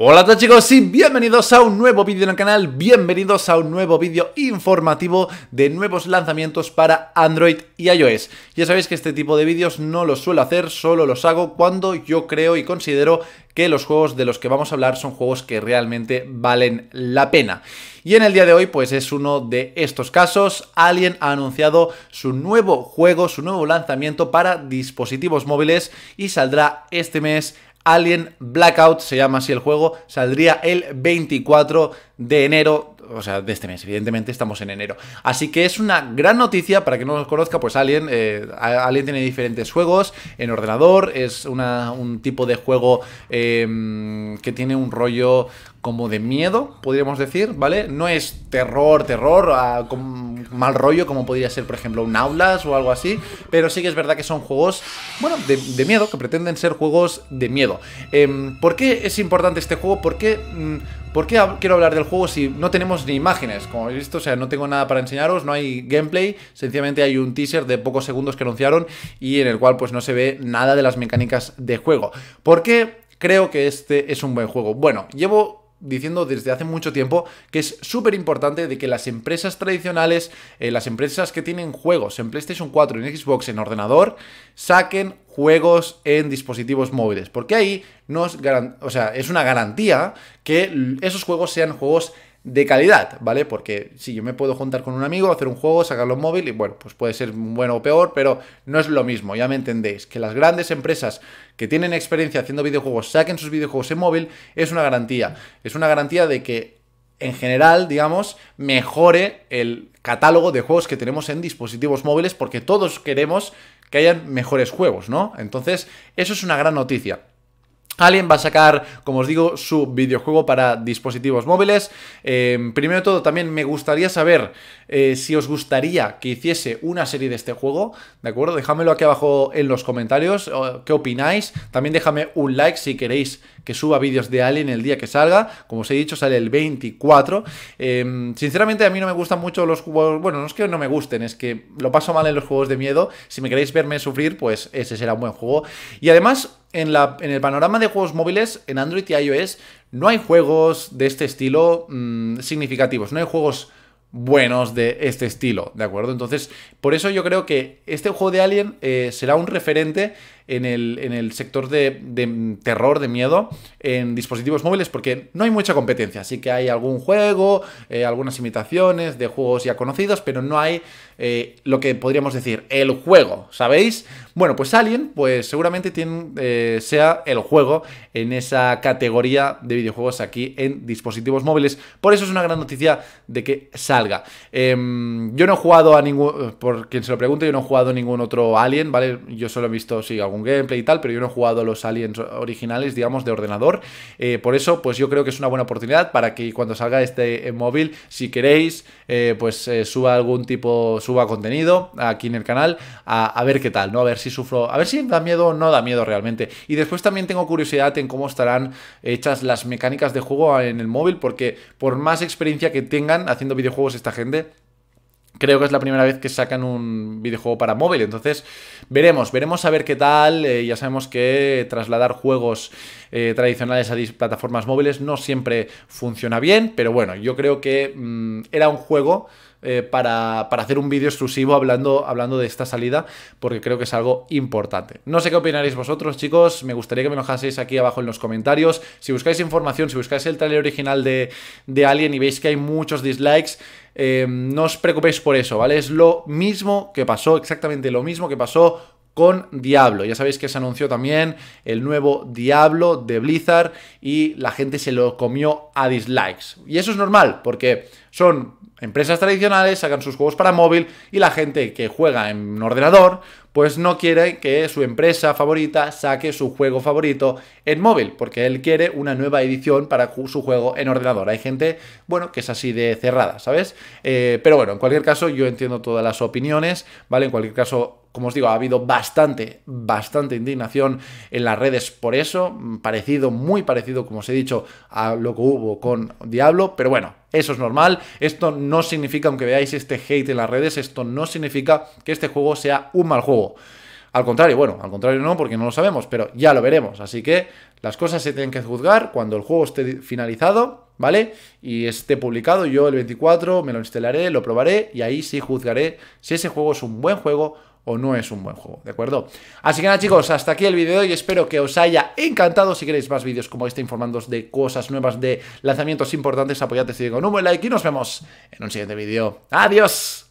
Hola todos chicos y bienvenidos a un nuevo vídeo en el canal, bienvenidos a un nuevo vídeo informativo de nuevos lanzamientos para Android y iOS. Ya sabéis que este tipo de vídeos no los suelo hacer, solo los hago cuando yo creo y considero que los juegos de los que vamos a hablar son juegos que realmente valen la pena. Y en el día de hoy pues es uno de estos casos, Alien ha anunciado su nuevo juego, su nuevo lanzamiento para dispositivos móviles y saldrá este mes Alien Blackout, se llama así el juego, saldría el 24 de enero, o sea, de este mes, evidentemente estamos en enero. Así que es una gran noticia, para que no los conozca, pues Alien, eh, Alien tiene diferentes juegos en ordenador, es un tipo de juego em, que tiene un rollo como de miedo, podríamos decir, ¿vale? No es terror, terror, con mal rollo, como podría ser, por ejemplo, un Aulas o algo así, pero sí que es verdad que son juegos, bueno, de, miedo, que pretenden ser juegos de miedo. Em, ¿Por qué es importante este juego? ¿Por qué...? Mm, ¿Por qué quiero hablar del juego si no tenemos ni imágenes? Como habéis visto, o sea, no tengo nada para enseñaros, no hay gameplay, sencillamente hay un teaser de pocos segundos que anunciaron y en el cual pues no se ve nada de las mecánicas de juego. ¿Por qué creo que este es un buen juego? Bueno, llevo diciendo desde hace mucho tiempo que es súper importante de que las empresas tradicionales, eh, las empresas que tienen juegos en PlayStation 4, en Xbox, en ordenador, saquen juegos en dispositivos móviles, porque ahí nos o sea, es una garantía que esos juegos sean juegos de calidad, ¿vale? Porque si yo me puedo juntar con un amigo, hacer un juego, sacarlo en móvil y bueno, pues puede ser bueno o peor, pero no es lo mismo, ya me entendéis. Que las grandes empresas que tienen experiencia haciendo videojuegos saquen sus videojuegos en móvil es una garantía. Es una garantía de que en general, digamos, mejore el catálogo de juegos que tenemos en dispositivos móviles porque todos queremos que hayan mejores juegos, ¿no? Entonces, eso es una gran noticia. Alien va a sacar, como os digo, su videojuego para dispositivos móviles. Eh, primero de todo, también me gustaría saber eh, si os gustaría que hiciese una serie de este juego, ¿de acuerdo? Déjamelo aquí abajo en los comentarios, qué opináis. También déjame un like si queréis que suba vídeos de Alien el día que salga. Como os he dicho, sale el 24. Eh, sinceramente, a mí no me gustan mucho los juegos... Bueno, no es que no me gusten, es que lo paso mal en los juegos de miedo. Si me queréis verme sufrir, pues ese será un buen juego. Y además, en, el panorama de juegos móviles, en Android y iOS, no hay juegos de este estilo mm, significativos, no hay juegos buenos de este estilo, ¿de acuerdo? Entonces, por eso yo creo que este juego de Alien eh, será un referente en el, sector de, terror, de miedo, en dispositivos móviles, porque no hay mucha competencia. Así que hay algún juego, eh, algunas imitaciones de juegos ya conocidos, pero no hay eh, lo que podríamos decir el juego, ¿sabéis? Bueno, pues Alien, pues seguramente eh, sea el juego en esa categoría de videojuegos aquí en dispositivos móviles. Por eso es una gran noticia de que salga. Em, yo no he jugado a ningún, por quien se lo pregunte, yo no he jugado a ningún otro Alien, ¿vale? Yo solo he visto, sí, algún gameplay y tal, pero yo no he jugado los aliens originales, digamos, de ordenador. Eh, por eso, pues yo creo que es una buena oportunidad para que cuando salga este eh, móvil, si queréis, eh, pues suba algún tipo, suba contenido aquí en el canal, a, a, ver qué tal, ¿no? A ver si sufro, a ver si da miedo o no da miedo realmente. Y después también tengo curiosidad en cómo estarán hechas las mecánicas de juego en el móvil, porque por más experiencia que tengan haciendo videojuegos esta gente, Creo que es la primera vez que sacan un videojuego para móvil, entonces veremos, veremos a ver qué tal. Eh, ya sabemos que trasladar juegos eh, tradicionales a plataformas móviles no siempre funciona bien, pero bueno, yo creo que mm, era un juego eh, para, hacer un vídeo exclusivo hablando, hablando de esta salida, porque creo que es algo importante. No sé qué opinaréis vosotros, chicos. Me gustaría que me enojaseis dejaseis aquí abajo en los comentarios. Si buscáis información, si buscáis el trailer original de, de Alien y veis que hay muchos dislikes, eh, no os preocupéis por eso, ¿vale? Es lo mismo que pasó, exactamente lo mismo que pasó con Diablo. Ya sabéis que se anunció también el nuevo Diablo de Blizzard y la gente se lo comió a dislikes. Y eso es normal, porque son empresas tradicionales, sacan sus juegos para móvil y la gente que juega en ordenador, pues no quiere que su empresa favorita saque su juego favorito en móvil, porque él quiere una nueva edición para su juego en ordenador. Hay gente, bueno, que es así de cerrada, ¿sabes? Eh, pero bueno, en cualquier caso, yo entiendo todas las opiniones, ¿vale? En cualquier caso, como os digo, ha habido bastante, bastante indignación en las redes por eso, parecido, muy parecido, como os he dicho, a lo que hubo con Diablo, pero bueno, eso es normal, esto no significa, aunque veáis este hate en las redes, esto no significa que este juego sea un mal juego. Al contrario, bueno, al contrario no, porque no lo sabemos, pero ya lo veremos. Así que las cosas se tienen que juzgar cuando el juego esté finalizado, ¿vale? Y esté publicado. Yo el 24 me lo instalaré, lo probaré y ahí sí juzgaré si ese juego es un buen juego o no es un buen juego, ¿de acuerdo? Así que nada chicos, hasta aquí el vídeo de hoy, espero que os haya encantado, si queréis más vídeos como este informándoos de cosas nuevas, de lanzamientos importantes, este si con un buen like y nos vemos en un siguiente vídeo. ¡Adiós!